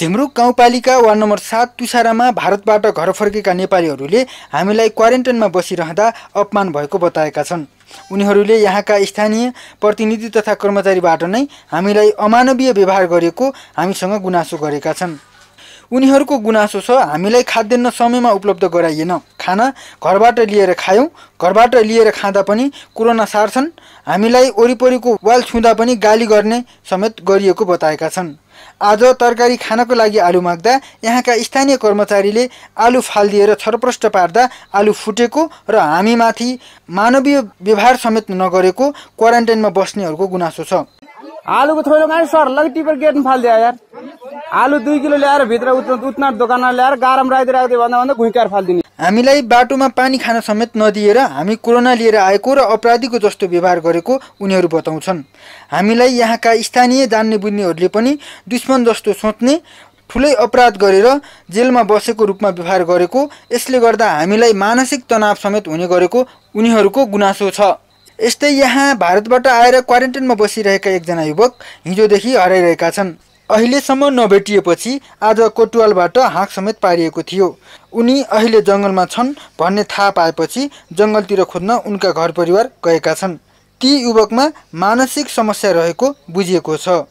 झिमरुक गाउँपालिका ward number सात तुसारामा भारतबाट घर फर्केका नेपालीहरूले हामीलाई क्वारेन्टाइनमा बसिरहँदा अपमान भएको बताएका छन् उनीहरूले यहाँका स्थानीय प्रतिनिधि तथा कर्मचारीबाट नै हामीलाई अमानवीय व्यवहार गरेको हामीसँग गुनासो गरेका छन् उनीहरूको गुनासो छ हामीलाई खाद्यान्न समयमा उपलब्ध गराइएन खाना घरबाट लिएर खायौँ घरबाट लिएर खाँदा पनि कोरोना सार्छन् हामीलाई वरिपरिको वाल छुँदा पनि गाली गर्ने समेत गरिएको बताएका छन् आज तरकारी खानको लागि आलु माग्दा यहाँका स्थानीय कर्मचारीले आलु फालिदिएर छरप्रष्ट पार्दा आलु फुटेको र हामीमाथि मानवीय व्यवहार समेत नगरेको क्वारेन्टाइनमा बस्नेहरूको गुनासो छ आलुको थैलो सर लग टिपर गेट फालिदियो यार आलु दुई किलो ल्याएर भित्र उत्नाट दोकानमा ल्याएर गरम राख्दै भन्दा भन्दा घुइकार फालिदिने हामीलाई बाटोमा पानी खान समेत नदिएर हामी कोरोना लिएर आएको र अपराधीको जस्तो व्यवहार गरेको उनीहरू बताउँछन् हामीलाई यहाँका स्थानीय जान्ने बुझ्नेहरूले पनि दुश्मन जस्तो सोच्ने ठुलै अपराध गरेर जेलमा बसेको रूपमा व्यवहार गरेको यसले गर्दा हामीलाई मानसिक तनाव समेत हुने गरेको उनीहरूको गुनासो छ यस्तै यहाँ भारतबाट आएर क्वारेन्टाइनमा बसिरहेका एकजना युवक हिजोदेखि हराइरहेका छन् अहिलेसम्म नभेटिएपछि आज कोटुवालबाट हाक समेत पारिएको थियो उनी अहिले जङ्गलमा छन् भन्ने थाहा पाएपछि जङ्गलतिर खोज्न उनका घर परिवार गएका छन् ती युवकमा मानसिक समस्या रहेको बुझिएको छ